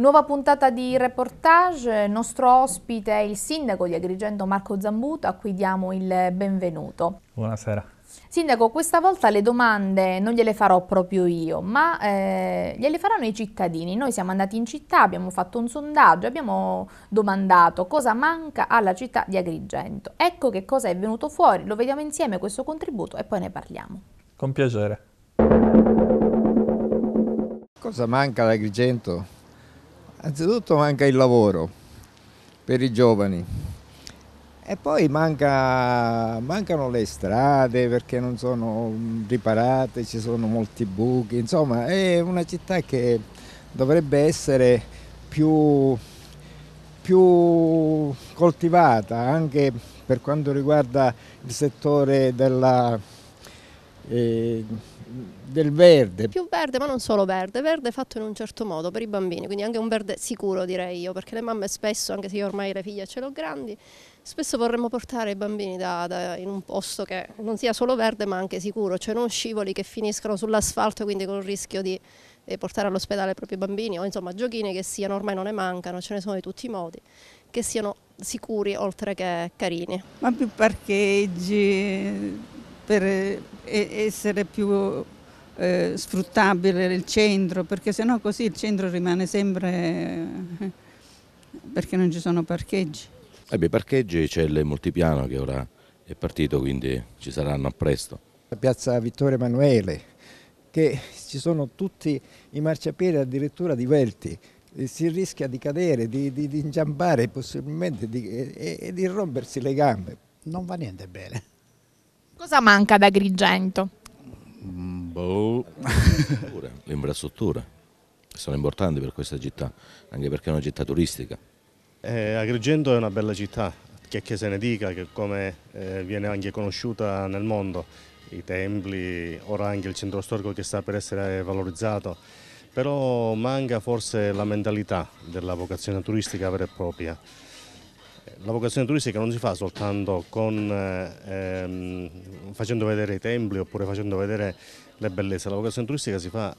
Nuova puntata di reportage, il nostro ospite è il sindaco di Agrigento Marco Zambuto a cui diamo il benvenuto. Buonasera. Sindaco, questa volta le domande non gliele farò proprio io, ma eh, gliele faranno i cittadini. Noi siamo andati in città, abbiamo fatto un sondaggio, abbiamo domandato cosa manca alla città di Agrigento. Ecco che cosa è venuto fuori, lo vediamo insieme questo contributo e poi ne parliamo. Con piacere. Cosa manca ad Agrigento? Anzitutto manca il lavoro per i giovani e poi manca, mancano le strade perché non sono riparate, ci sono molti buchi, insomma è una città che dovrebbe essere più, più coltivata anche per quanto riguarda il settore della... Eh, del verde. Più verde, ma non solo verde, verde fatto in un certo modo per i bambini, quindi anche un verde sicuro direi io, perché le mamme spesso, anche se io ormai le figlie ce l'ho grandi, spesso vorremmo portare i bambini da, da, in un posto che non sia solo verde ma anche sicuro, cioè non scivoli che finiscono sull'asfalto quindi con il rischio di eh, portare all'ospedale i propri bambini o insomma giochini che siano, ormai non ne mancano, ce ne sono di tutti i modi, che siano sicuri oltre che carini. Ma più parcheggi per eh, essere più eh, sfruttabile il centro, perché sennò così il centro rimane sempre perché non ci sono parcheggi. Eh beh, parcheggi c'è il multipiano che ora è partito, quindi ci saranno a presto. La piazza Vittorio Emanuele, che ci sono tutti i marciapiedi addirittura divelti, eh, si rischia di cadere, di, di, di ingiambare possibilmente di, e, e di rompersi le gambe. Non va niente bene. Cosa manca da Agrigento? Mm, boh. L'infrastruttura, sono importanti per questa città, anche perché è una città turistica. Eh, Agrigento è una bella città, che, che se ne dica, che come eh, viene anche conosciuta nel mondo, i templi, ora anche il centro storico che sta per essere valorizzato, però manca forse la mentalità della vocazione turistica vera e propria. La vocazione turistica non si fa soltanto con, eh, ehm, facendo vedere i templi oppure facendo vedere le bellezze, la vocazione turistica si fa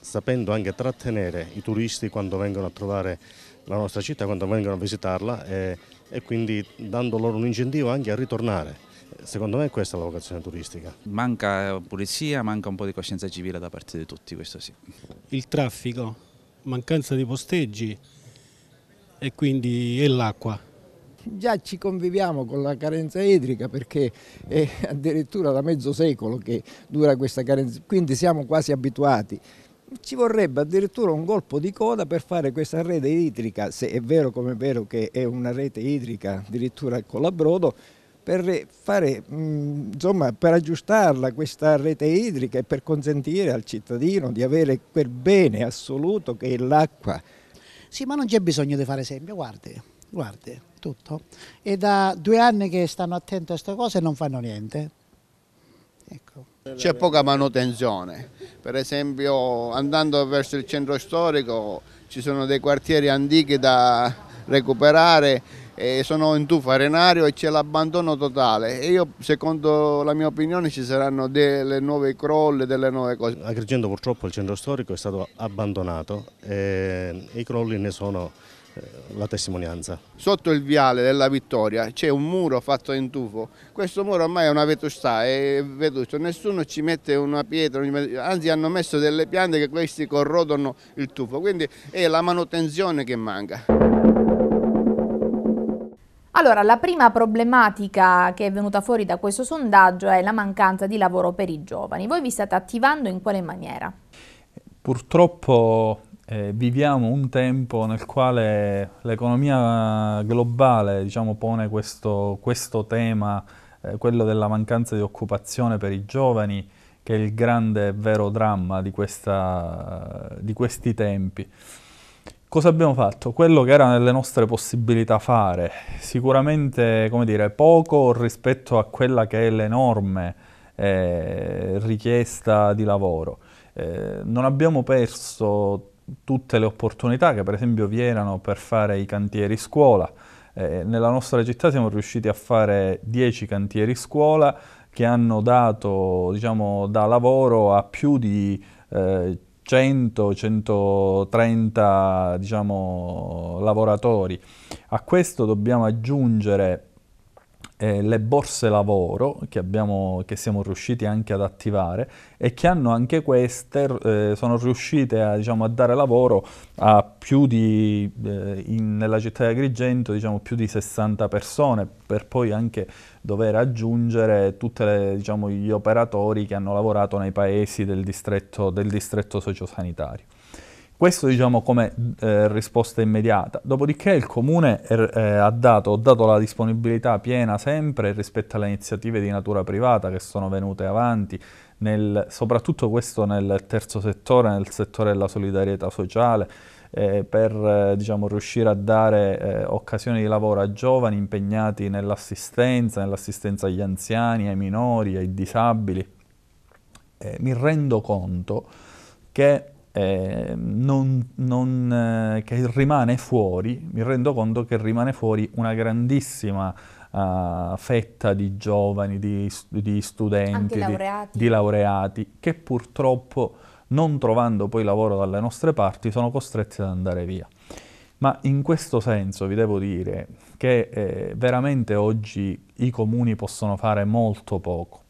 sapendo anche trattenere i turisti quando vengono a trovare la nostra città, quando vengono a visitarla e, e quindi dando loro un incentivo anche a ritornare. Secondo me questa è la vocazione turistica. Manca pulizia, manca un po' di coscienza civile da parte di tutti, questo sì. Il traffico, mancanza di posteggi e quindi l'acqua già ci conviviamo con la carenza idrica perché è addirittura da mezzo secolo che dura questa carenza, quindi siamo quasi abituati. Ci vorrebbe addirittura un colpo di coda per fare questa rete idrica, se è vero come è vero che è una rete idrica addirittura con la Brodo, per, fare, mm, insomma, per aggiustarla questa rete idrica e per consentire al cittadino di avere quel bene assoluto che è l'acqua. Sì, ma non c'è bisogno di fare esempio, guardi, guardi tutto e da due anni che stanno attenti a queste cose e non fanno niente. Ecco. C'è poca manutenzione, per esempio andando verso il centro storico ci sono dei quartieri antichi da recuperare, e sono in tuffa arenario e c'è l'abbandono totale e io secondo la mia opinione ci saranno delle nuove crolli, delle nuove cose. Agrigento purtroppo il centro storico è stato abbandonato e i crolli ne sono eh, la testimonianza. Sotto il viale della Vittoria c'è un muro fatto in tufo, questo muro ormai è una vetustà, è vetusto, nessuno ci mette una pietra, anzi hanno messo delle piante che questi corrodono il tufo, quindi è la manutenzione che manca. Allora, la prima problematica che è venuta fuori da questo sondaggio è la mancanza di lavoro per i giovani. Voi vi state attivando in quale maniera? Purtroppo eh, viviamo un tempo nel quale l'economia globale diciamo, pone questo, questo tema, eh, quello della mancanza di occupazione per i giovani, che è il grande vero dramma di, questa, di questi tempi. Cosa abbiamo fatto? Quello che era nelle nostre possibilità fare, sicuramente dire, poco rispetto a quella che è l'enorme eh, richiesta di lavoro. Eh, non abbiamo perso tutte le opportunità che per esempio vi erano per fare i cantieri scuola. Eh, nella nostra città siamo riusciti a fare 10 cantieri scuola che hanno dato diciamo, da lavoro a più di eh, 100-130 diciamo, lavoratori. A questo dobbiamo aggiungere eh, le borse lavoro che, abbiamo, che, siamo riusciti anche ad attivare e che hanno anche queste, eh, sono riuscite a, diciamo, a, dare lavoro a più di, eh, in, nella città di Agrigento, diciamo, più di 60 persone, per poi anche dover aggiungere tutti diciamo, gli operatori che hanno lavorato nei paesi del distretto, del distretto sociosanitario. Questo diciamo come eh, risposta immediata. Dopodiché il comune eh, ha dato, dato, la disponibilità piena sempre rispetto alle iniziative di natura privata che sono venute avanti, nel, soprattutto questo nel terzo settore, nel settore della solidarietà sociale, eh, per eh, diciamo, riuscire a dare eh, occasioni di lavoro a giovani impegnati nell'assistenza, nell'assistenza agli anziani, ai minori, ai disabili. Eh, mi rendo conto che eh, non, non, eh, che rimane fuori, mi rendo conto che rimane fuori una grandissima Uh, fetta di giovani, di, di studenti, Di, di laureati, che purtroppo non trovando poi lavoro dalle nostre parti sono costretti ad andare via. Ma in questo senso vi devo dire che eh, veramente oggi i comuni possono fare molto poco.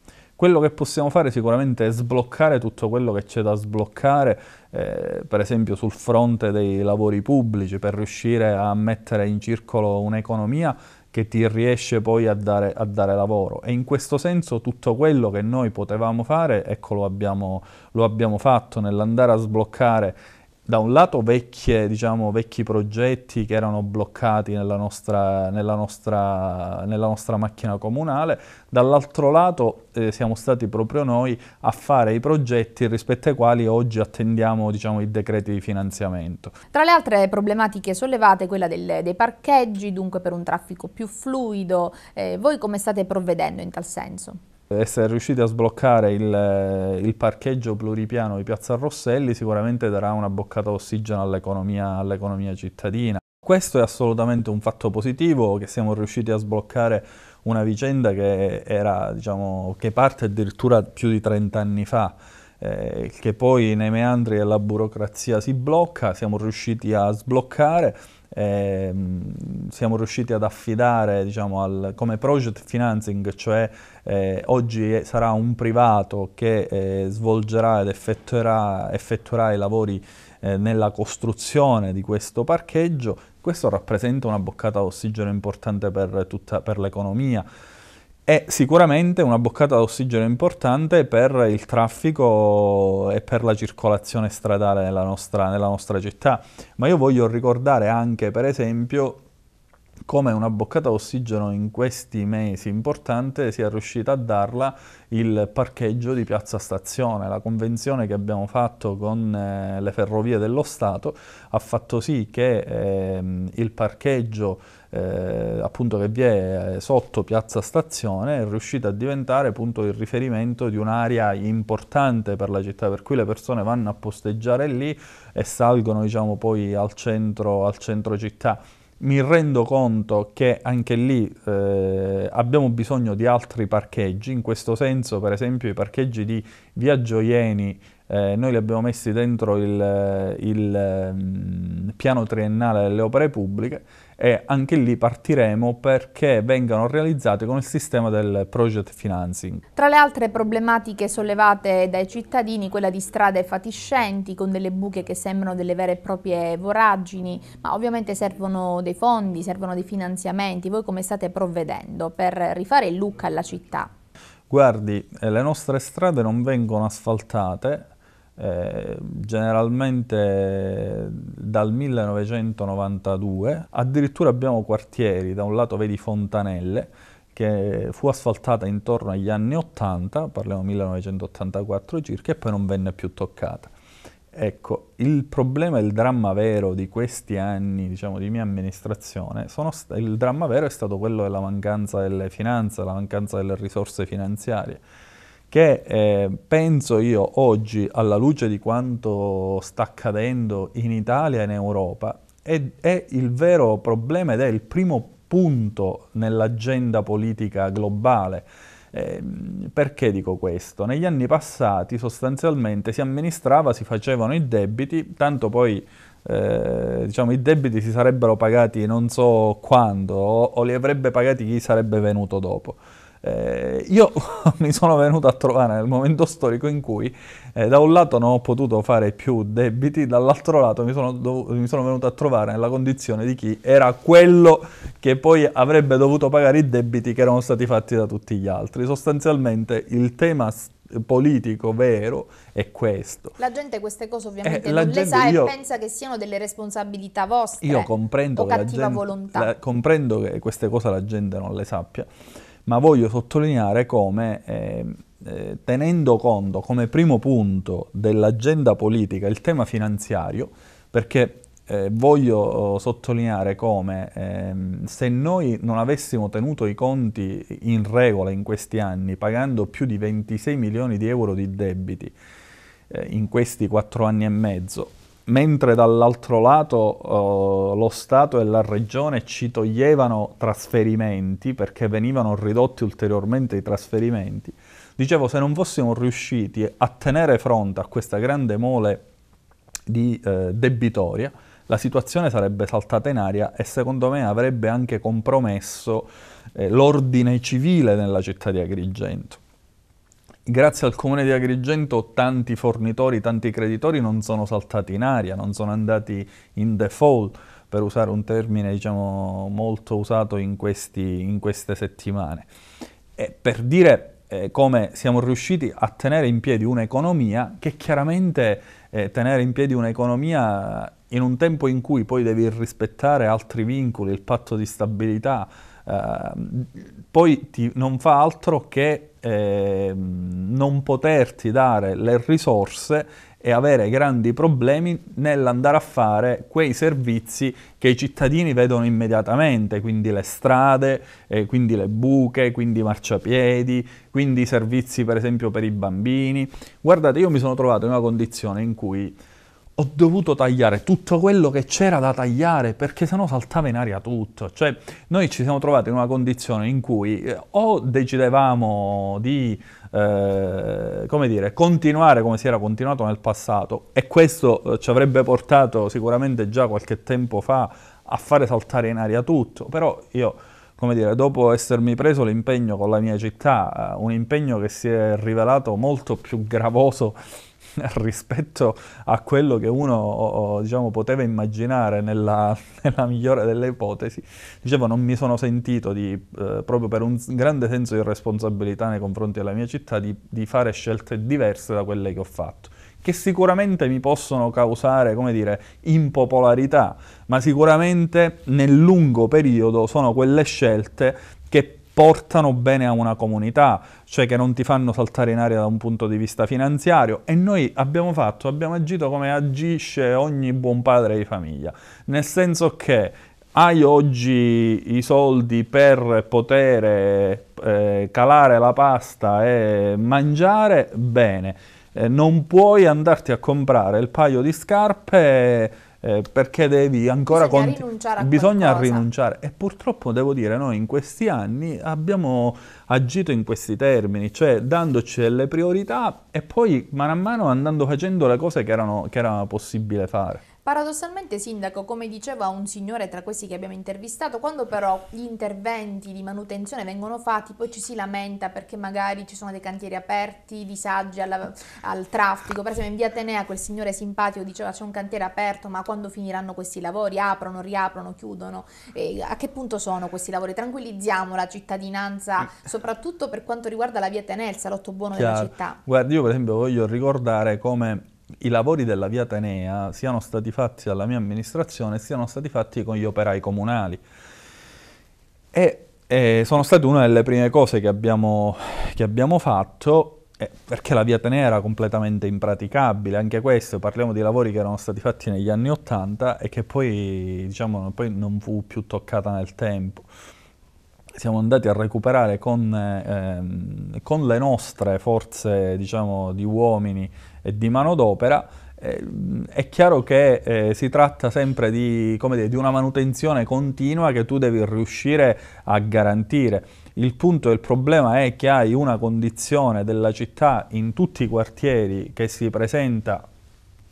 Quello che possiamo fare sicuramente è sbloccare tutto quello che c'è da sbloccare, eh, per esempio sul fronte dei lavori pubblici, per riuscire a mettere in circolo un'economia che ti riesce poi a dare, a dare, lavoro. E in questo senso tutto quello che noi potevamo fare, ecco lo abbiamo, lo abbiamo fatto nell'andare a sbloccare da un lato vecchie, diciamo, vecchi progetti che erano bloccati nella nostra, nella nostra, nella nostra macchina comunale, dall'altro lato eh, siamo stati proprio noi a fare i progetti rispetto ai quali oggi attendiamo diciamo, i decreti di finanziamento. Tra le altre problematiche sollevate, quella del, dei parcheggi, dunque per un traffico più fluido, eh, voi come state provvedendo in tal senso? essere riusciti a sbloccare il, eh, il, parcheggio pluripiano di Piazza Rosselli sicuramente darà una boccata d'ossigeno all'economia, all cittadina. Questo è assolutamente un fatto positivo, che siamo riusciti a sbloccare una vicenda che, era, diciamo, che parte addirittura più di 30 anni fa, eh, che poi nei meandri della burocrazia si blocca, siamo riusciti a sbloccare eh, siamo riusciti ad affidare diciamo, al, come project financing, cioè eh, oggi sarà un privato che eh, svolgerà ed effettuerà, effettuerà i lavori eh, nella costruzione di questo parcheggio, questo rappresenta una boccata d'ossigeno importante per, tutta, per l'economia, è sicuramente una boccata d'ossigeno importante per il traffico e per la circolazione stradale nella nostra, nella nostra città, ma io voglio ricordare anche, per esempio, come una boccata d'ossigeno in questi mesi importante sia riuscita a darla il parcheggio di Piazza Stazione. La convenzione che abbiamo fatto con eh, le ferrovie dello Stato ha fatto sì che eh, il parcheggio eh, appunto che vi è sotto Piazza Stazione, è riuscita a diventare appunto il riferimento di un'area importante per la città, per cui le persone vanno a posteggiare lì e salgono diciamo poi al centro, al centro città mi rendo conto che anche lì eh, abbiamo bisogno di altri parcheggi, in questo senso per esempio i parcheggi di Via Gioieni eh, noi li abbiamo messi dentro il, il mm, piano triennale delle opere pubbliche e anche lì partiremo perché vengano realizzate con il sistema del project financing. Tra le altre problematiche sollevate dai cittadini, quella di strade fatiscenti con delle buche che sembrano delle vere e proprie voragini, ma ovviamente servono dei fondi, servono dei finanziamenti. Voi come state provvedendo per rifare il look alla città? Guardi, eh, le nostre strade non vengono asfaltate eh, generalmente dal 1992, addirittura abbiamo quartieri, da un lato vedi Fontanelle, che fu asfaltata intorno agli anni 80, parliamo 1984 circa, e poi non venne più toccata. Ecco, il problema e il dramma vero di questi anni, diciamo, di mia amministrazione, il dramma vero è stato quello della mancanza delle finanze, la mancanza delle risorse finanziarie che eh, penso io oggi, alla luce di quanto sta accadendo in Italia e in Europa, è, è il vero problema ed è il primo punto nell'agenda politica globale. Eh, perché dico questo? Negli anni passati sostanzialmente si amministrava, si facevano i debiti, tanto poi eh, diciamo, i debiti si sarebbero pagati non so quando o, o li avrebbe pagati chi sarebbe venuto dopo. Eh, io mi sono venuto a trovare nel momento storico in cui eh, da un lato non ho potuto fare più debiti, dall'altro lato mi sono, dovuto, mi sono, venuto a trovare nella condizione di chi era quello che poi avrebbe dovuto pagare i debiti che erano stati fatti da tutti gli altri. Sostanzialmente il tema politico vero è questo. La gente queste cose eh, ovviamente eh, non gente, le sa io, e pensa che siano delle responsabilità vostre. Io comprendo o che cattiva gente, volontà. La, comprendo che queste cose la gente non le sappia ma voglio sottolineare come eh, eh, tenendo conto come primo punto dell'agenda politica il tema finanziario, perché eh, voglio oh, sottolineare come ehm, se noi non avessimo tenuto i conti in regola in questi anni, pagando più di 26 milioni di euro di debiti eh, in questi quattro anni e mezzo, mentre dall'altro lato eh, lo Stato e la Regione ci toglievano trasferimenti perché venivano ridotti ulteriormente i trasferimenti, dicevo se non fossimo riusciti a tenere fronte a questa grande mole di eh, debitoria, la situazione sarebbe saltata in aria e secondo me avrebbe anche compromesso eh, l'ordine civile nella città di Agrigento. Grazie al comune di Agrigento tanti fornitori, tanti creditori non sono saltati in aria, non sono andati in default, per usare un termine diciamo, molto usato in, questi, in queste settimane. E per dire eh, come siamo riusciti a tenere in piedi un'economia, che chiaramente eh, tenere in piedi un'economia in un tempo in cui poi devi rispettare altri vincoli, il patto di stabilità, Ehm, poi ti, non fa altro che eh, non poterti dare le risorse e avere grandi problemi nell'andare a fare quei servizi che i cittadini vedono immediatamente, quindi le strade, eh, quindi le buche, quindi i marciapiedi, quindi i servizi per esempio per i bambini. Guardate, io mi sono trovato in una condizione in cui ho dovuto tagliare tutto quello che c'era da tagliare perché sennò saltava in aria tutto. Cioè, noi ci siamo trovati in una condizione in cui eh, o decidevamo di eh, come dire, continuare come si era continuato nel passato e questo eh, ci avrebbe portato sicuramente già qualche tempo fa a fare saltare in aria tutto, però io come dire, dopo essermi preso l'impegno con la mia città, eh, un impegno che si è rivelato molto più gravoso rispetto a quello che uno diciamo, poteva immaginare nella, nella, migliore delle ipotesi, dicevo non mi sono sentito di, eh, proprio per un grande senso di responsabilità nei confronti della mia città di, di fare scelte diverse da quelle che ho fatto che sicuramente mi possono causare, come dire, impopolarità, ma sicuramente nel lungo periodo sono quelle scelte che portano bene a una comunità, cioè che non ti fanno saltare in aria da un punto di vista finanziario e noi abbiamo fatto, abbiamo agito come agisce ogni buon padre di famiglia, nel senso che hai oggi i soldi per poter eh, calare la pasta e mangiare, bene, eh, non puoi andarti a comprare il paio di scarpe eh, perché devi ancora... Bisogna conti- rinunciare a Bisogna qualcosa. rinunciare. E purtroppo devo dire, noi in questi anni abbiamo agito in questi termini, cioè dandoci delle priorità e poi man mano andando facendo le cose che, erano, che era possibile fare. Paradossalmente, Sindaco, come diceva un signore tra questi che abbiamo intervistato, quando però gli interventi di manutenzione vengono fatti, poi ci si lamenta perché magari ci sono dei cantieri aperti, disagi alla, al traffico. Per esempio, in via Atenea quel signore simpatico diceva c'è un cantiere aperto, ma quando finiranno questi lavori? Aprono, riaprono, chiudono. E a che punto sono questi lavori? Tranquillizziamo la cittadinanza, mm. soprattutto per quanto riguarda la via Atenea, il salotto buono Chiaro. della città. Guardi, io per esempio voglio ricordare come i lavori della via Atenea siano stati fatti dalla mia amministrazione e siano stati fatti con gli operai comunali. E, e sono state una delle prime cose che abbiamo, che abbiamo fatto, eh, perché la via Atenea era completamente impraticabile, anche questo, parliamo di lavori che erano stati fatti negli anni Ottanta e che poi, diciamo, poi non fu più toccata nel tempo siamo andati a recuperare con, ehm, con le nostre forze diciamo, di uomini e di manodopera, eh, è chiaro che eh, si tratta sempre di, dire, di una manutenzione continua che tu devi riuscire a garantire. Il punto e il problema è che hai una condizione della città in tutti i quartieri che si presenta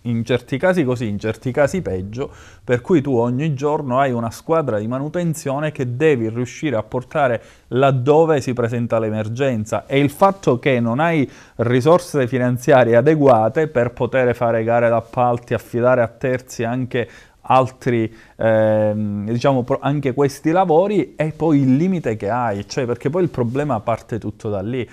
in certi casi così, in certi casi peggio, per cui tu ogni giorno hai una squadra di manutenzione che devi riuscire a portare laddove si presenta l'emergenza e il fatto che non hai risorse finanziarie adeguate per poter fare gare d'appalti, affidare a terzi anche altri, ehm, diciamo, anche questi lavori e poi il limite che hai, cioè perché poi il problema parte tutto da lì.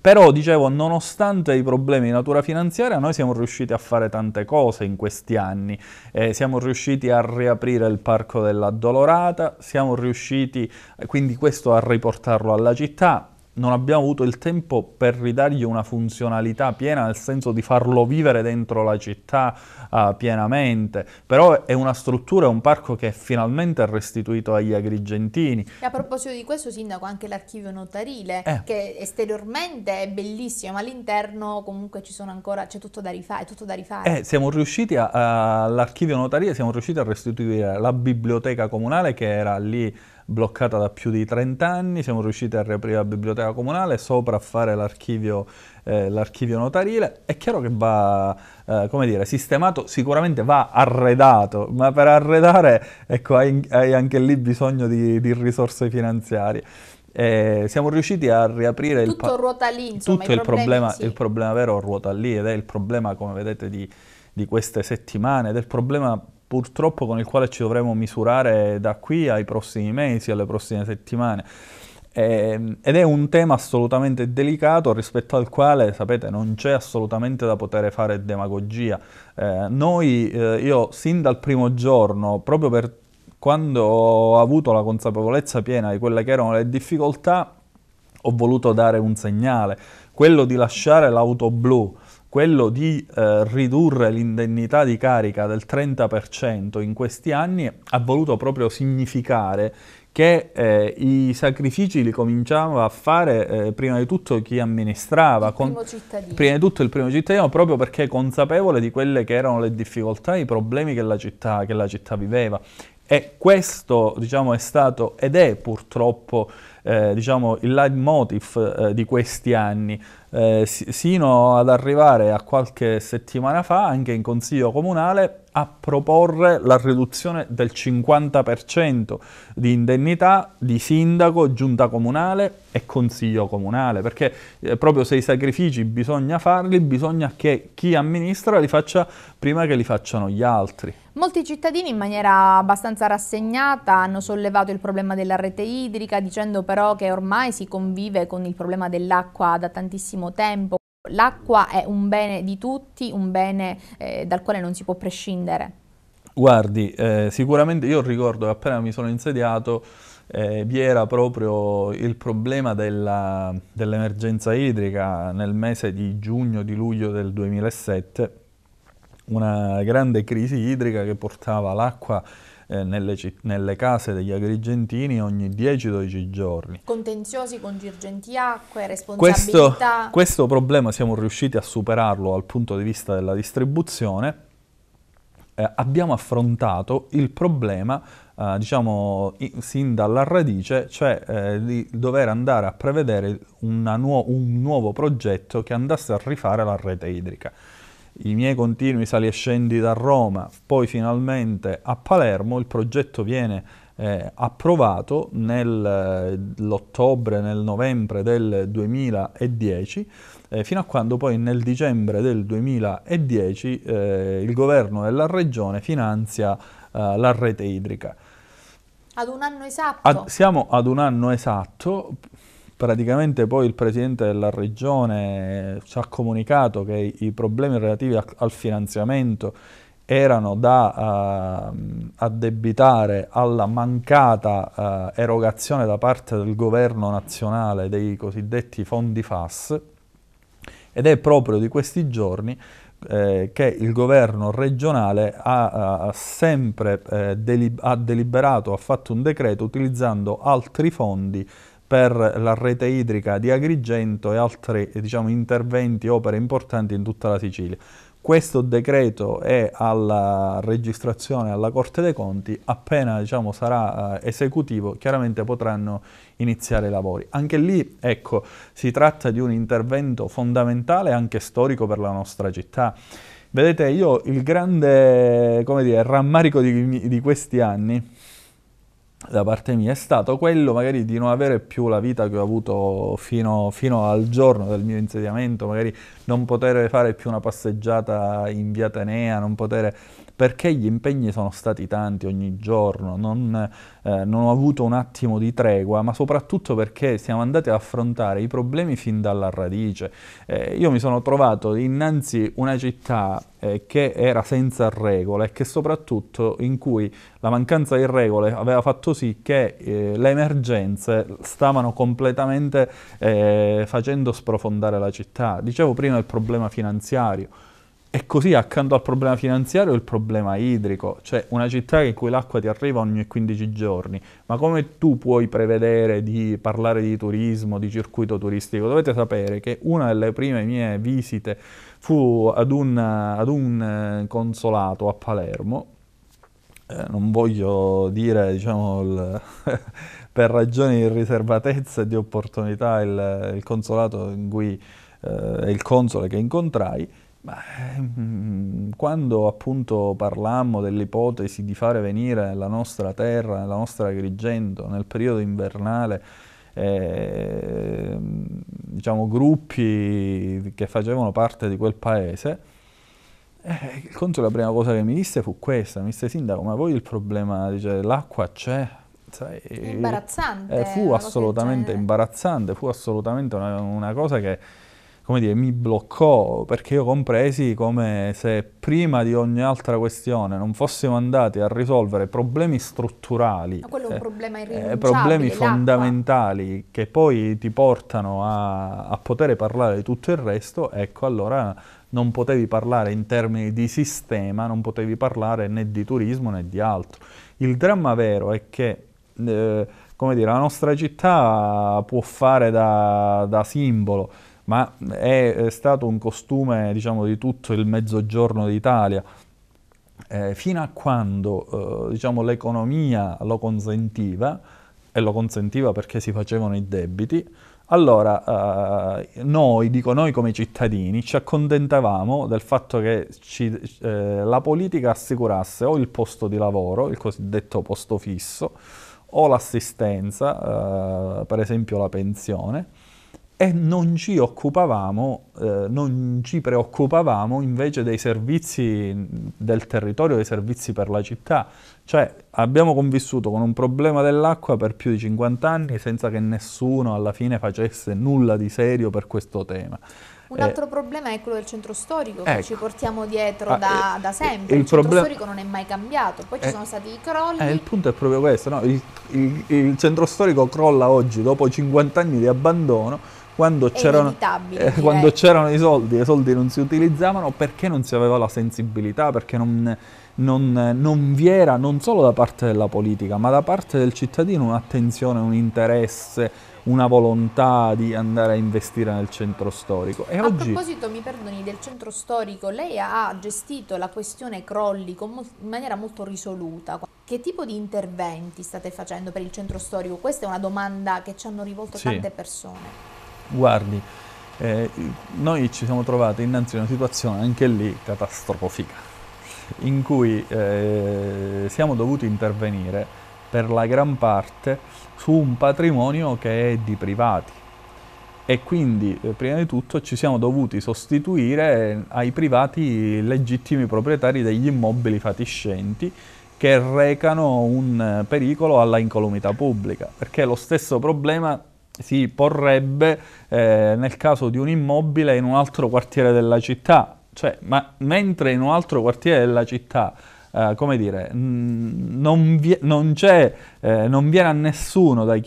Però, dicevo, nonostante i problemi di natura finanziaria, noi siamo riusciti a fare tante cose in questi anni. Eh, siamo riusciti a riaprire il Parco della Dolorata, siamo riusciti, eh, quindi questo a riportarlo alla città, non abbiamo avuto il tempo per ridargli una funzionalità piena, nel senso di farlo vivere dentro la città uh, pienamente, però è una struttura, è un parco che è finalmente restituito agli agrigentini. E a proposito di questo, Sindaco, anche l'archivio notarile, eh. che esteriormente è bellissimo, ma all'interno comunque ci sono ancora, c'è tutto da rifare, tutto da rifare. Eh, siamo riusciti all'archivio notarile, siamo riusciti a restituire la biblioteca comunale che era lì bloccata da più di 30 anni, siamo riusciti a riaprire la biblioteca comunale, sopra a fare l'archivio, eh, l'archivio notarile, è chiaro che va, eh, come dire, sistemato, sicuramente va arredato, ma per arredare, ecco, hai, hai anche lì bisogno di, di risorse finanziarie. Eh, siamo riusciti a riaprire tutto il, pa- ruota lì, insomma, tutto il, problema, sì. il problema vero ruota lì ed è il problema come vedete di, di queste settimane ed è il problema purtroppo con il quale ci dovremo misurare da qui ai prossimi mesi, alle prossime settimane. Ehm, ed è un tema assolutamente delicato rispetto al quale, sapete, non c'è assolutamente da poter fare demagogia. Eh, noi, eh, io sin dal primo giorno, proprio per quando ho avuto la consapevolezza piena di quelle che erano le difficoltà, ho voluto dare un segnale, quello di lasciare l'auto blu, quello di eh, ridurre l'indennità di carica del 30% in questi anni ha voluto proprio significare che eh, i sacrifici li cominciava a fare eh, prima di tutto chi amministrava, con, prima di tutto il primo cittadino, proprio perché consapevole di quelle che erano le difficoltà, i problemi che la città, che la città viveva. E questo diciamo, è stato ed è purtroppo eh, diciamo, il leitmotiv eh, di questi anni eh, sino ad arrivare a qualche settimana fa anche in consiglio comunale a proporre la riduzione del 50% di indennità di sindaco, giunta comunale e consiglio comunale, perché eh, proprio se i sacrifici bisogna farli, bisogna che chi amministra li faccia prima che li facciano gli altri. Molti cittadini in maniera abbastanza rassegnata hanno sollevato il problema della rete idrica, dicendo però che ormai si convive con il problema dell'acqua da tantissimi tantissimo tempo. L'acqua è un bene di tutti, un bene eh, dal quale non si può prescindere. Guardi, eh, sicuramente io ricordo che appena mi sono insediato eh, vi era proprio il problema dell'emergenza dell idrica nel mese di giugno, di luglio del 2007, una grande crisi idrica che portava l'acqua eh, nelle, nelle, case degli agrigentini ogni 10-12 giorni. Contenziosi con girgentiacque, responsabilità... Questo, questo problema siamo riusciti a superarlo dal punto di vista della distribuzione, eh, abbiamo affrontato il problema, eh, diciamo, in, sin dalla radice, cioè eh, di dover andare a prevedere nu un nuovo progetto che andasse a rifare la rete idrica i miei continui sali e scendi da Roma, poi finalmente a Palermo, il progetto viene eh, approvato nell'ottobre, eh, nel novembre del 2010, eh, fino a quando poi nel dicembre del 2010 eh, il governo della regione finanzia eh, la rete idrica. Ad un anno esatto? Ad, siamo ad un anno esatto, praticamente poi il presidente della regione eh, ci ha comunicato che i problemi relativi a, al finanziamento erano da uh, addebitare alla mancata uh, erogazione da parte del governo nazionale dei cosiddetti fondi FAS ed è proprio di questi giorni eh, che il governo regionale ha, ha sempre eh, delib ha deliberato, ha fatto un decreto utilizzando altri fondi per la rete idrica di Agrigento e altri diciamo, interventi, opere importanti in tutta la Sicilia. Questo decreto è alla registrazione alla Corte dei Conti, appena diciamo, sarà eh, esecutivo chiaramente potranno iniziare i lavori. Anche lì ecco, si tratta di un intervento fondamentale anche storico per la nostra città. Vedete, io il grande dire, rammarico di, di questi anni da parte mia è stato quello magari di non avere più la vita che ho avuto fino, fino, al giorno del mio insediamento, magari non poter fare più una passeggiata in via Atenea, non poter perché gli impegni sono stati tanti ogni giorno, non, eh, non ho avuto un attimo di tregua, ma soprattutto perché siamo andati ad affrontare i problemi fin dalla radice. Eh, io mi sono trovato innanzi una città eh, che era senza regole e che soprattutto in cui la mancanza di regole aveva fatto sì che eh, le emergenze stavano completamente eh, facendo sprofondare la città. Dicevo prima il problema finanziario. E così accanto al problema finanziario il problema idrico, cioè una città in cui l'acqua ti arriva ogni 15 giorni, ma come tu puoi prevedere di parlare di turismo, di circuito turistico? Dovete sapere che una delle prime mie visite fu ad un, ad un eh, consolato a Palermo, eh, non voglio dire diciamo, il, per ragioni di riservatezza e di opportunità il, il consolato in cui, eh, il console che incontrai, Mm, quando appunto parlammo dell'ipotesi di fare venire la nostra terra, la nostra Agrigento, nel periodo invernale, eh, diciamo, gruppi che facevano parte di quel paese, eh, il conto la prima cosa che mi disse fu questa, mi disse sindaco, ma voi il problema, dice, l'acqua c'è, Sai, imbarazzante. Eh, fu assolutamente imbarazzante, fu assolutamente una, una cosa che come dire, mi bloccò perché io compresi come se prima di ogni altra questione non fossimo andati a risolvere problemi strutturali, Ma quello è un eh, problema eh, problemi fondamentali che poi ti portano a, a poter parlare di tutto il resto, ecco allora non potevi parlare in termini di sistema, non potevi parlare né di turismo né di altro. Il dramma vero è che eh, come dire, la nostra città può fare da, da simbolo ma è stato un costume diciamo, di tutto il mezzogiorno d'Italia. Eh, fino a quando eh, diciamo, l'economia lo consentiva, e lo consentiva perché si facevano i debiti, allora eh, noi, dico noi come cittadini, ci accontentavamo del fatto che ci, eh, la politica assicurasse o il posto di lavoro, il cosiddetto posto fisso, o l'assistenza, eh, per esempio la pensione, e non ci occupavamo, eh, non ci preoccupavamo invece dei servizi del territorio, dei servizi per la città. Cioè abbiamo convissuto con un problema dell'acqua per più di 50 anni senza che nessuno alla fine facesse nulla di serio per questo tema. Un eh, altro eh, problema è quello del centro storico ecco, che ci portiamo dietro ah, da, eh, da sempre. Il, il centro storico non è mai cambiato, poi eh, ci sono stati i crolli. Eh, il punto è proprio questo, no? il, il, il centro storico crolla oggi dopo 50 anni di abbandono quando c'erano, eh, quando c'erano i soldi e i soldi non si utilizzavano perché non si aveva la sensibilità, perché non, non, non, vi era non solo da parte della politica ma da parte del cittadino un'attenzione, un interesse, una volontà di andare a investire nel centro storico. E a oggi... proposito, mi perdoni, del centro storico, lei ha gestito la questione crolli in maniera molto risoluta. Che tipo di interventi state facendo per il centro storico? Questa è una domanda che ci hanno rivolto sì. tante persone. Guardi, eh, noi ci siamo trovati innanzi a una situazione anche lì catastrofica, in cui eh, siamo dovuti intervenire per la gran parte su un patrimonio che è di privati e quindi eh, prima di tutto ci siamo dovuti sostituire ai privati legittimi proprietari degli immobili fatiscenti che recano un eh, pericolo alla incolumità pubblica, perché lo stesso problema si porrebbe eh, nel caso di un immobile in un altro quartiere della città. Cioè, ma mentre in un altro quartiere della città eh, come dire, non, vi, non, eh, non, viene a nessuno da,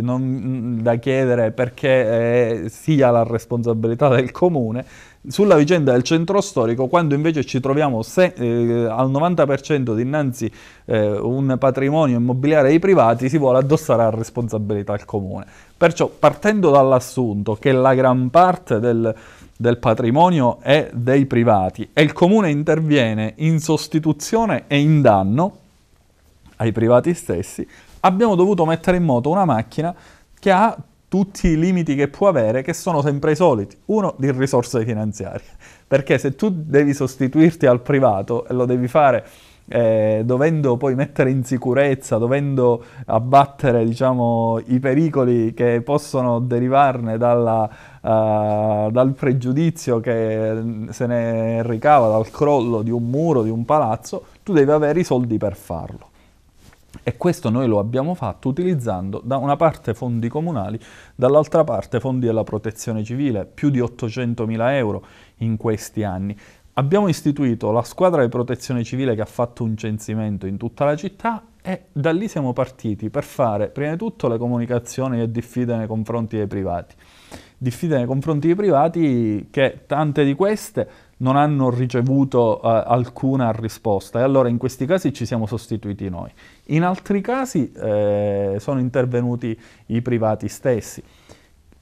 non, da chiedere perché eh, sia la responsabilità del comune sulla vicenda del centro storico, quando invece ci troviamo se, eh, al 90% dinanzi eh, un patrimonio immobiliare ai privati, si vuole addossare la responsabilità al comune. Perciò, partendo dall'assunto che la gran parte del del patrimonio e dei privati e il comune interviene in sostituzione e in danno ai privati stessi, abbiamo dovuto mettere in moto una macchina che ha tutti i limiti che può avere, che sono sempre i soliti. Uno, di risorse finanziarie, perché se tu devi sostituirti al privato e lo devi fare eh, dovendo poi mettere in sicurezza, dovendo abbattere diciamo, i pericoli che possono derivarne dalla eh, dal pregiudizio che se ne ricava dal crollo di un muro, di un palazzo, tu devi avere i soldi per farlo. E questo noi lo abbiamo fatto utilizzando da una parte fondi comunali, dall'altra parte fondi della protezione civile, più di 800.000 euro in questi anni. Abbiamo istituito la squadra di protezione civile che ha fatto un censimento in tutta la città e da lì siamo partiti per fare prima di tutto le comunicazioni e diffide nei confronti dei privati diffide nei confronti dei privati che tante di queste non hanno ricevuto eh, alcuna risposta e allora in questi casi ci siamo sostituiti noi. In altri casi eh, sono intervenuti i privati stessi.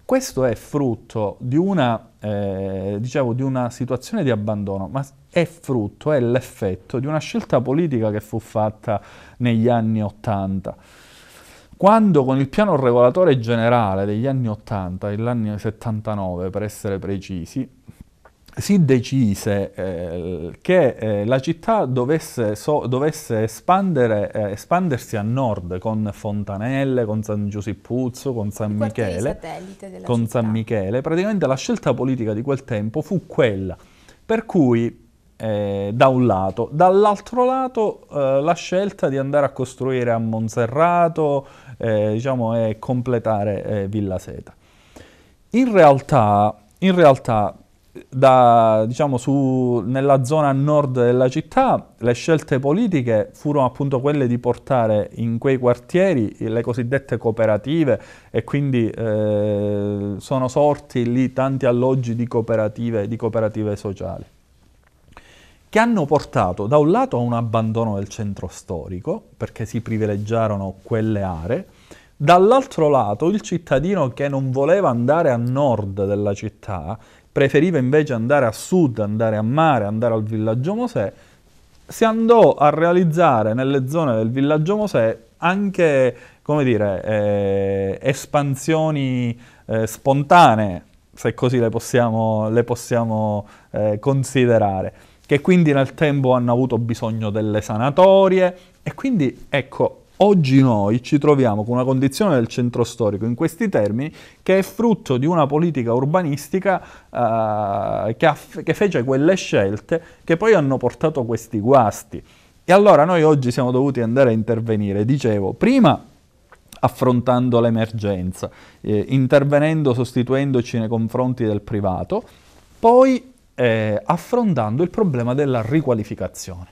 Questo è frutto di una, eh, diciamo, di una situazione di abbandono, ma è frutto, è l'effetto di una scelta politica che fu fatta negli anni Ottanta. Quando con il piano regolatore generale degli anni 80 e 79, per essere precisi, si decise eh, che eh, la città dovesse, so, dovesse eh, espandersi a nord con Fontanelle, con San Giuseppuzzo, con San Michele, con città. San Michele, praticamente la scelta politica di quel tempo fu quella per cui eh, da un lato. Dall'altro lato eh, la scelta di andare a costruire a Monserrato eh, diciamo, e completare eh, Villa Seta. In realtà, in realtà da, diciamo, su, nella zona nord della città le scelte politiche furono appunto quelle di portare in quei quartieri le cosiddette cooperative e quindi eh, sono sorti lì tanti alloggi di cooperative, di cooperative sociali che hanno portato da un lato a un abbandono del centro storico, perché si privilegiarono quelle aree, dall'altro lato il cittadino che non voleva andare a nord della città, preferiva invece andare a sud, andare a mare, andare al villaggio Mosè, si andò a realizzare nelle zone del villaggio Mosè anche, come dire, eh, espansioni eh, spontanee, se così le possiamo, le possiamo eh, considerare che quindi nel tempo hanno avuto bisogno delle sanatorie e quindi ecco Oggi noi ci troviamo con una condizione del centro storico in questi termini che è frutto di una politica urbanistica eh, che, che fece quelle scelte che poi hanno portato questi guasti. E allora noi oggi siamo dovuti andare a intervenire, dicevo, prima affrontando l'emergenza, eh, intervenendo, sostituendoci nei confronti del privato, poi eh, affrontando il problema della riqualificazione.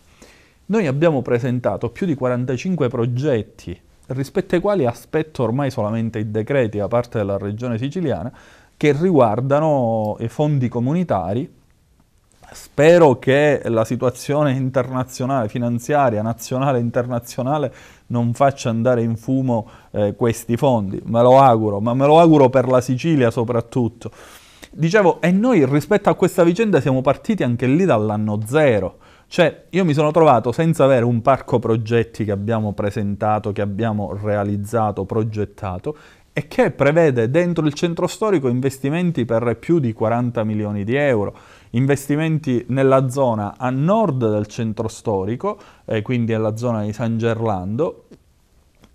Noi abbiamo presentato più di 45 progetti rispetto ai quali aspetto ormai solamente i decreti da parte della regione siciliana che riguardano i fondi comunitari. Spero che la situazione internazionale, finanziaria, nazionale e internazionale non faccia andare in fumo eh, questi fondi, me lo auguro, ma me lo auguro per la Sicilia soprattutto. Dicevo, e noi rispetto a questa vicenda siamo partiti anche lì dall'anno zero. Cioè, io mi sono trovato senza avere un parco progetti che abbiamo presentato, che abbiamo realizzato, progettato, e che prevede dentro il centro storico investimenti per più di 40 milioni di euro, investimenti nella zona a nord del centro storico, eh, quindi nella zona di San Gerlando,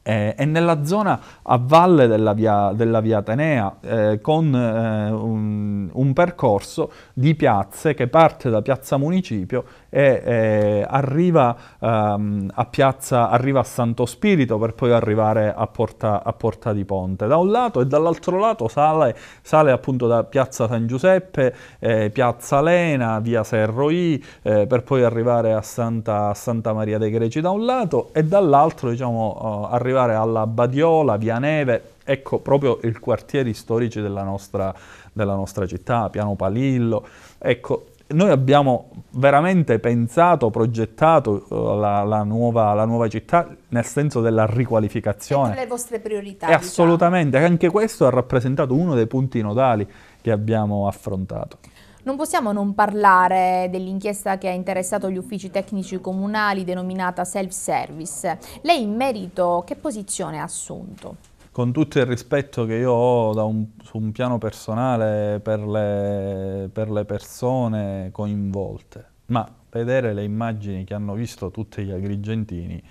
eh, è nella zona a valle della via, della via Atenea eh, con eh, un, un, percorso di piazze che parte da Piazza Municipio e eh, arriva, ehm, a piazza, arriva a Santo Spirito per poi arrivare a Porta, a Porta di Ponte. Da un lato e dall'altro lato sale, sale appunto da piazza San Giuseppe, eh, piazza Lena, via Serroi, eh, per poi arrivare a Santa, Santa, Maria dei Greci da un lato e dall'altro diciamo, eh, arrivare alla Badiola, via Neve, ecco proprio i quartieri storici della nostra, della nostra città, Piano Palillo, ecco noi abbiamo veramente pensato, progettato eh, la, la, nuova, la, nuova, città nel senso della riqualificazione. E le vostre priorità. E diciamo. assolutamente, anche questo ha rappresentato uno dei punti nodali che abbiamo affrontato. Non possiamo non parlare dell'inchiesta che ha interessato gli uffici tecnici comunali denominata self-service. Lei in merito che posizione ha assunto? con tutto il rispetto che io ho un, su un piano personale per le, per le persone coinvolte, ma vedere le immagini che hanno visto tutti gli agrigentini,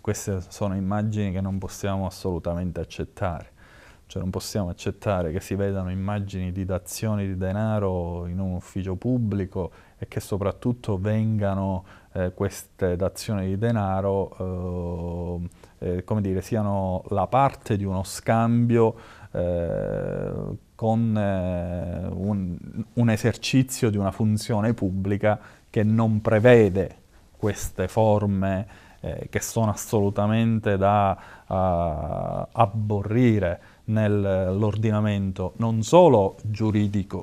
queste sono immagini che non possiamo assolutamente accettare. Cioè non possiamo accettare che si vedano immagini di dazioni di denaro in un ufficio pubblico e che soprattutto vengano eh, queste dazioni di denaro eh, eh, come dire, siano la parte di uno scambio eh, con eh, un, un, esercizio di una funzione pubblica che non prevede queste forme eh, che sono assolutamente da uh, abborrire nell'ordinamento non solo giuridico,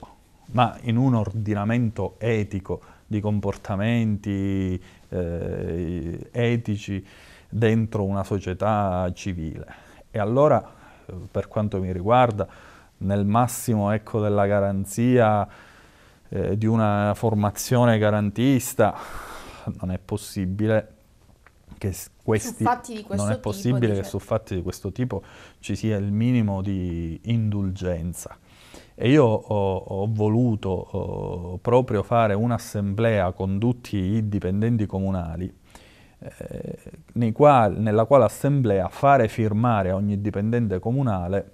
ma in un ordinamento etico di comportamenti eh, etici dentro una società civile. E allora, per quanto mi riguarda, nel massimo ecco, della garanzia eh, di una formazione garantista, non è possibile che questi, non è possibile tipo, che su fatti di questo tipo ci sia il minimo di indulgenza. E io ho, ho voluto ho, oh, proprio fare un'assemblea con tutti i dipendenti comunali eh, quali, nella quale assemblea fare firmare a ogni dipendente comunale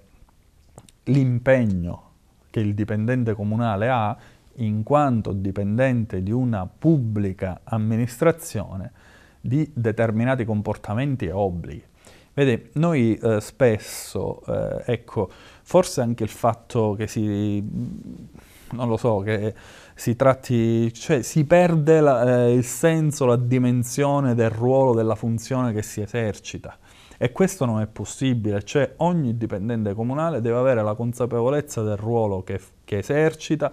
l'impegno che il dipendente comunale ha in quanto dipendente di una pubblica amministrazione di determinati comportamenti e obblighi. Vede, noi eh, spesso, eh, ecco, forse anche il fatto che si, non lo so, che si tratti, cioè si perde la, eh, il senso, la dimensione del ruolo, della funzione che si esercita. E questo non è possibile, cioè ogni dipendente comunale deve avere la consapevolezza del ruolo che, che esercita,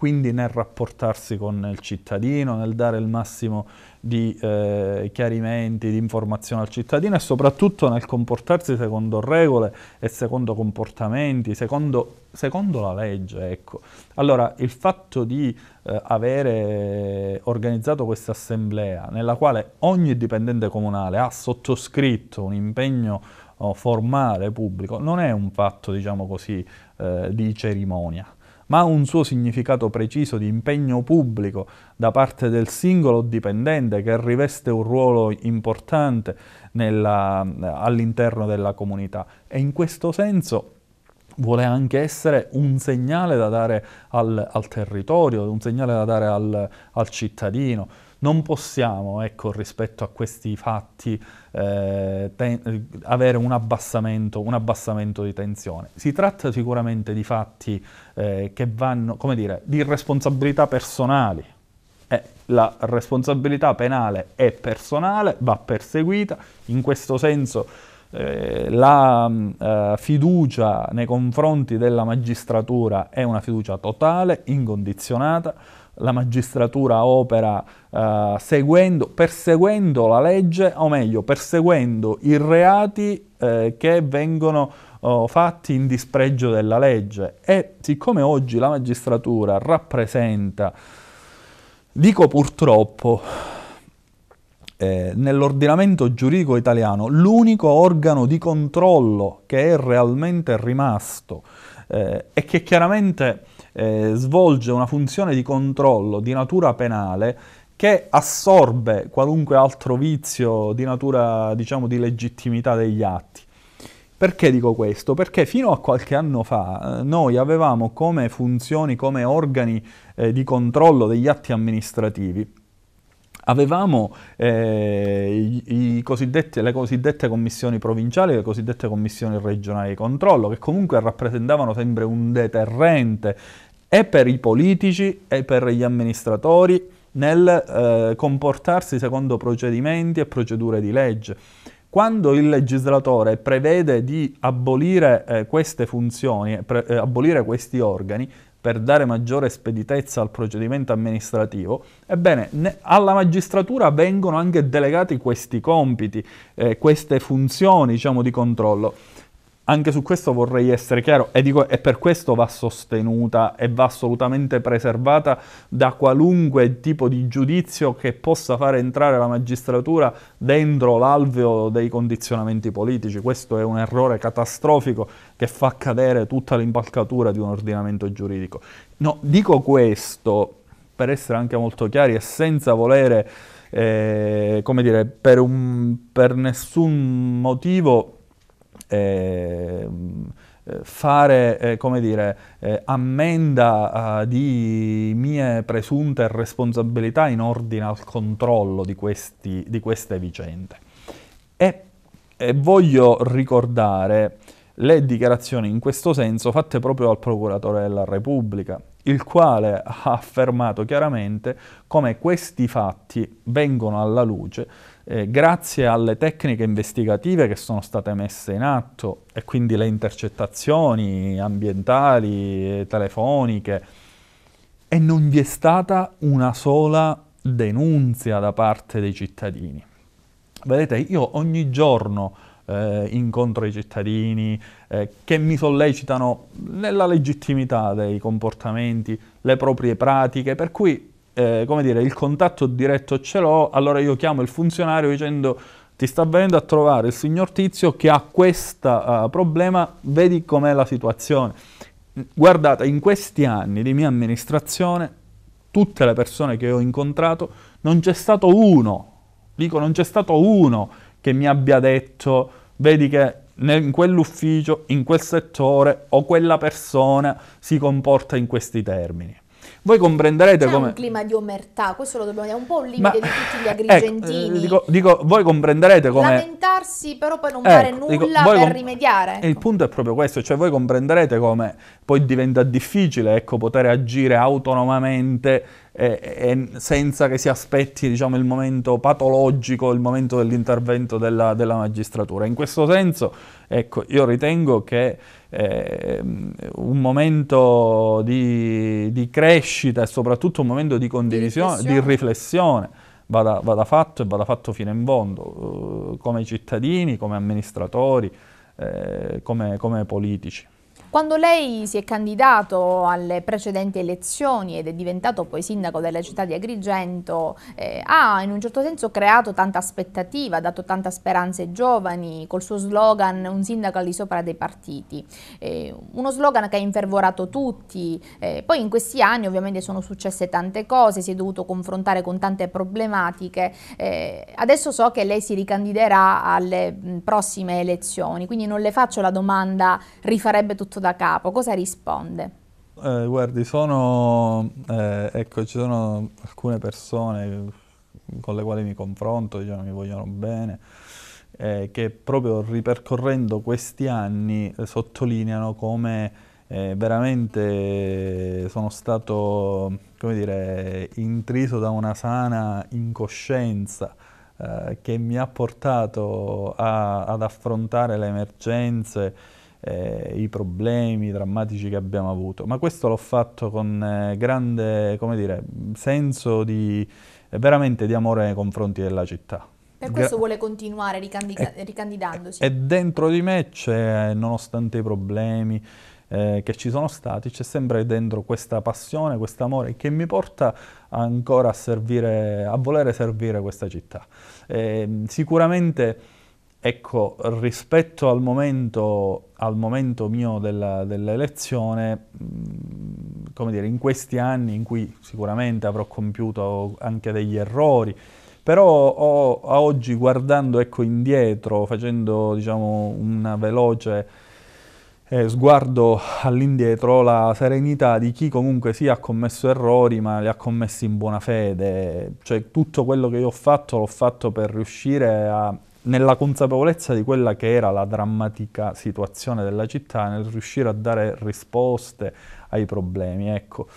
quindi nel rapportarsi con il cittadino, nel dare il massimo di eh, chiarimenti, di informazione al cittadino e soprattutto nel comportarsi secondo regole e secondo comportamenti, secondo, secondo la legge. Ecco. Allora il fatto di eh, avere organizzato questa assemblea nella quale ogni dipendente comunale ha sottoscritto un impegno oh, formale pubblico non è un fatto diciamo così eh, di cerimonia ma ha un suo significato preciso di impegno pubblico da parte del singolo dipendente che riveste un ruolo importante all'interno della comunità. E in questo senso vuole anche essere un segnale da dare al, al territorio, un segnale da dare al, al cittadino. Non possiamo, ecco, rispetto a questi fatti, eh, ten- avere un abbassamento, un abbassamento, di tensione. Si tratta sicuramente di fatti eh, che vanno, come dire, di responsabilità personali. Eh, la responsabilità penale è personale, va perseguita, in questo senso... Eh, la mm, eh, fiducia nei confronti della magistratura è una fiducia totale, incondizionata, la magistratura opera eh, seguendo, perseguendo la legge, o meglio, perseguendo i reati eh, che vengono oh, fatti in dispregio della legge. E siccome oggi la magistratura rappresenta, dico purtroppo, eh, nell'ordinamento giuridico italiano l'unico organo di controllo che è realmente rimasto eh, e che chiaramente eh, svolge una funzione di controllo di natura penale che assorbe qualunque altro vizio di natura, diciamo, di legittimità degli atti. Perché dico questo? Perché fino a qualche anno fa eh, noi avevamo come funzioni, come organi eh, di controllo degli atti amministrativi Avevamo eh, i, i le cosiddette commissioni provinciali, le cosiddette commissioni regionali di controllo, che comunque rappresentavano sempre un deterrente e per i politici e per gli amministratori nel eh, comportarsi secondo procedimenti e procedure di legge. Quando il legislatore prevede di abolire eh, queste funzioni, eh, abolire questi organi, per dare maggiore speditezza al procedimento amministrativo, ebbene alla magistratura vengono anche delegati questi compiti, eh, queste funzioni diciamo, di controllo. Anche su questo vorrei essere chiaro e, dico, e per questo va sostenuta e va assolutamente preservata da qualunque tipo di giudizio che possa fare entrare la magistratura dentro l'alveo dei condizionamenti politici. Questo è un errore catastrofico che fa cadere tutta l'impalcatura di un ordinamento giuridico. No, dico questo per essere anche molto chiari e senza volere, eh, come dire, per, un, per nessun motivo eh, fare, eh, come dire, eh, ammenda eh, di mie presunte responsabilità in ordine al controllo di, questi, di queste vicende. E, e voglio ricordare le dichiarazioni in questo senso fatte proprio al procuratore della Repubblica, il quale ha affermato chiaramente come questi fatti vengono alla luce eh, grazie alle tecniche investigative che sono state messe in atto e quindi le intercettazioni ambientali, eh, telefoniche, e non vi è stata una sola denunzia da parte dei cittadini. Vedete, io ogni giorno eh, incontro i cittadini eh, che mi sollecitano nella legittimità dei comportamenti, le proprie pratiche, per cui eh, come dire, il contatto diretto ce l'ho, allora io chiamo il funzionario dicendo ti sta venendo a trovare il signor Tizio che ha questo uh, eh, problema, vedi com'è la situazione. Guardate, in questi anni di mia amministrazione, tutte le persone che ho incontrato, non c'è stato uno, dico non c'è stato uno che mi abbia detto, vedi che in quell'ufficio, in quel settore o quella persona si comporta in questi termini voi comprenderete C'è come... un clima di omertà, questo lo dobbiamo dire, un po' un limite Ma... di tutti gli eh, ecco, agrigentini. Ecco, dico, dico, voi comprenderete come... Lamentarsi però poi non ecco, fare nulla per com... rimediare. Ecco. Il punto è proprio questo, cioè voi comprenderete come poi diventa difficile ecco, poter agire autonomamente e, e senza che si aspetti diciamo, il momento patologico, il momento dell'intervento della, della magistratura. In questo senso, ecco, io ritengo che eh, un momento di, di, crescita e soprattutto un momento di condivisione, di riflessione, di riflessione vada, vada, fatto e vada fatto fino in fondo, eh, come cittadini, come amministratori, eh, come, come politici. Quando lei si è candidato alle precedenti elezioni ed è diventato poi sindaco della città di Agrigento, eh, ha in un certo senso creato tanta aspettativa, ha dato tanta speranza ai giovani, col suo slogan un sindaco al di sopra dei partiti. Eh, uno slogan che ha infervorato tutti, eh, poi in questi anni ovviamente sono successe tante cose, si è dovuto confrontare con tante problematiche, eh, adesso so che lei si ricandiderà alle prossime elezioni, quindi non le faccio la domanda rifarebbe tutto fatto da capo, cosa risponde? Eh, guardi, sono, eh, ecco, ci sono alcune persone con le quali mi confronto, diciamo, mi vogliono bene, eh, che proprio ripercorrendo questi anni eh, sottolineano come eh, veramente sono stato, come dire, intriso da una sana incoscienza eh, che mi ha portato a, ad affrontare le emergenze eh, i problemi drammatici che abbiamo avuto, ma questo l'ho fatto con eh, grande, come dire, senso di, eh, veramente di amore nei confronti della città. Per questo vuole continuare ricandida e, eh, ricandidandosi. E dentro di me c'è, nonostante i problemi eh, che ci sono stati, c'è sempre dentro questa passione, questo amore che mi porta ancora a, servire, a volere servire questa città. Eh, sicuramente Ecco, rispetto al momento, al momento mio dell'elezione, dell mm, come dire, in questi anni in cui sicuramente avrò compiuto anche degli errori, però ho, a oggi guardando ecco, indietro, facendo diciamo, un veloce eh, sguardo all'indietro, la serenità di chi comunque sì ha commesso errori ma li ha commessi in buona fede, cioè tutto quello che io ho fatto l'ho fatto per riuscire a nella consapevolezza di quella che era la drammatica situazione della città, nel riuscire a dare risposte ai problemi, ecco.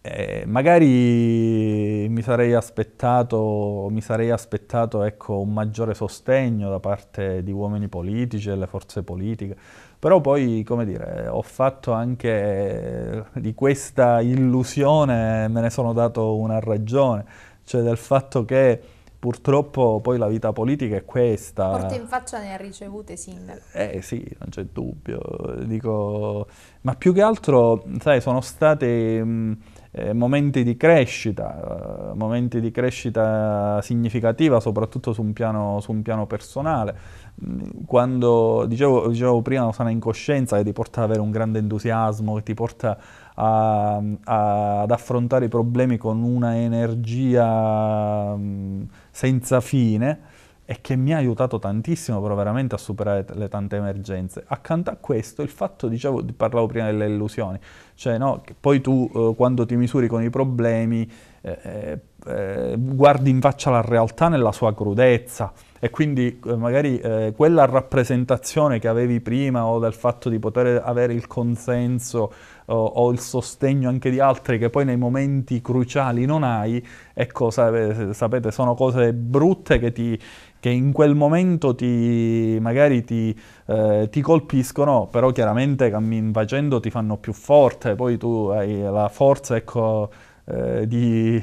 Eh, magari mi sarei aspettato, mi sarei aspettato ecco, un maggiore sostegno da parte di uomini politici e delle forze politiche, però poi, come dire, ho fatto anche di questa illusione, me ne sono dato una ragione, cioè del fatto che purtroppo poi la vita politica è questa. Porta in faccia ne ha ricevute sindaco. Eh sì, non c'è dubbio. Dico, ma più che altro, sai, sono stati mm, eh, momenti di crescita, eh, momenti di crescita significativa, soprattutto su un piano, su un piano personale. Mm, quando dicevo, dicevo prima, la sana incoscienza che ti porta ad avere un grande entusiasmo, che ti porta a, a, ad affrontare i problemi con una energia mm, senza fine e che mi ha aiutato tantissimo però veramente a superare le tante emergenze. Accanto a questo il fatto, dicevo, parlavo prima delle illusioni, cioè no, che poi tu eh, quando ti misuri con i problemi eh, eh, eh guardi in faccia la realtà nella sua crudezza e quindi eh, magari eh, quella rappresentazione che avevi prima o del fatto di poter avere il consenso o, il sostegno anche di altri che poi nei momenti cruciali non hai, ecco, sapete, sono cose brutte che, ti, che in quel momento ti, magari ti, eh, ti colpiscono, però chiaramente cammin facendo ti fanno più forte, poi tu hai la forza, ecco, eh, di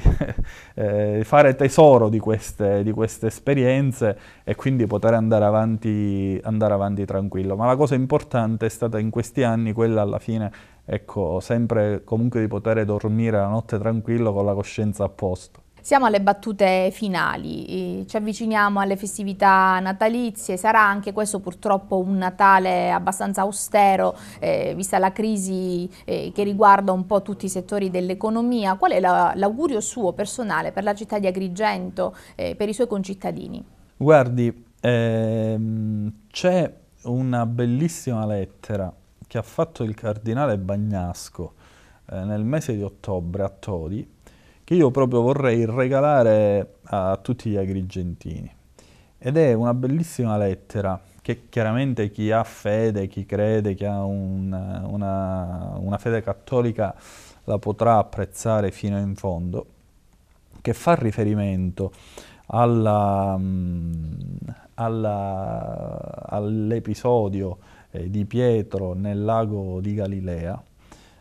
eh, fare tesoro di queste, di queste, esperienze e quindi poter andare avanti, andare avanti tranquillo. Ma la cosa importante è stata in questi anni quella alla fine ecco, sempre comunque di poter dormire la notte tranquillo con la coscienza a posto. Siamo alle battute finali, ci avviciniamo alle festività natalizie, sarà anche questo purtroppo un Natale abbastanza austero, eh, vista la crisi eh, che riguarda un po' tutti i settori dell'economia. Qual è l'augurio suo personale per la città di Agrigento, eh, per i suoi concittadini? Guardi, ehm, c'è una bellissima lettera che ha fatto il cardinale Bagnasco eh, nel mese di ottobre a Todi, che io proprio vorrei regalare a tutti gli agrigentini. Ed è una bellissima lettera che chiaramente chi ha fede, chi crede, chi ha un, una, una fede cattolica la potrà apprezzare fino in fondo, che fa riferimento mm, all'episodio eh, di Pietro nel lago di Galilea,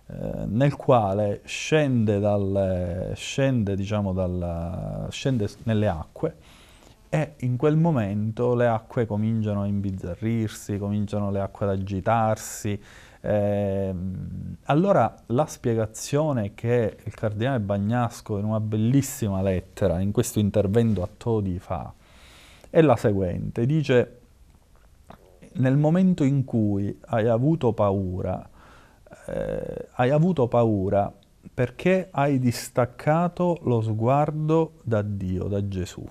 eh, nel quale scende, dal, scende, diciamo, dal, scende nelle acque e in quel momento le acque cominciano a imbizzarrirsi, cominciano le acque ad agitarsi. Eh, allora la spiegazione che il cardinale Bagnasco in una bellissima lettera, in questo intervento a Todi fa, è la seguente. Dice nel momento in cui hai avuto paura, eh, hai avuto paura perché hai distaccato lo sguardo da Dio, da Gesù.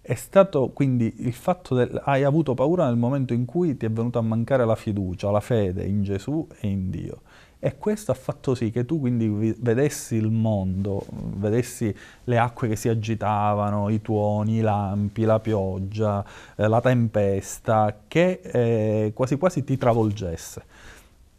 È stato quindi il fatto che hai avuto paura nel momento in cui ti è venuta a mancare la fiducia, la fede in Gesù e in Dio. E questo ha fatto sì che tu quindi vedessi il mondo, vedessi le acque che si agitavano, i tuoni, i lampi, la pioggia, eh, la tempesta, che eh, quasi quasi ti travolgesse.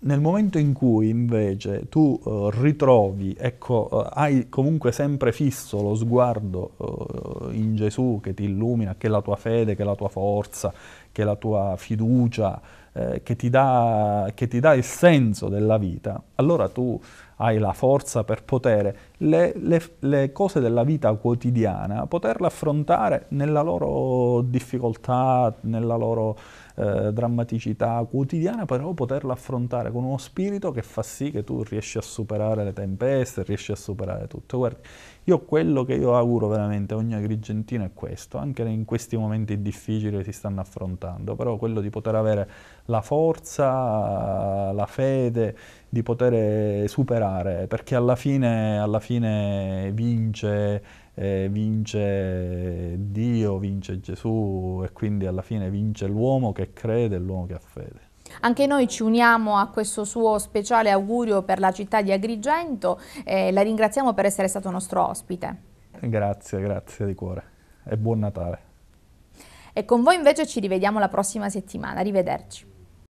Nel momento in cui invece tu uh, ritrovi, ecco, uh, hai comunque sempre fisso lo sguardo uh, in Gesù che ti illumina, che è la tua fede, che è la tua forza, che è la tua fiducia, eh, che, ti dà, che, ti dà, il senso della vita, allora tu hai la forza per poter le, le, le cose della vita quotidiana, poterle affrontare nella loro difficoltà, nella loro eh, drammaticità quotidiana, però poterla affrontare con uno spirito che fa sì che tu riesci a superare le tempeste, riesci a superare tutto. Guardi, io quello che io auguro veramente a ogni agrigentino è questo, anche in questi momenti difficili che si stanno affrontando, però quello di poter avere la forza, la fede, di poter superare, perché alla fine, alla fine vince eh, vince Dio, vince Gesù e quindi alla fine vince l'uomo che crede e l'uomo che ha fede. Anche noi ci uniamo a questo suo speciale augurio per la città di Agrigento e la ringraziamo per essere stato nostro ospite. Grazie, grazie di cuore e buon Natale. E con voi invece ci rivediamo la prossima settimana. Arrivederci.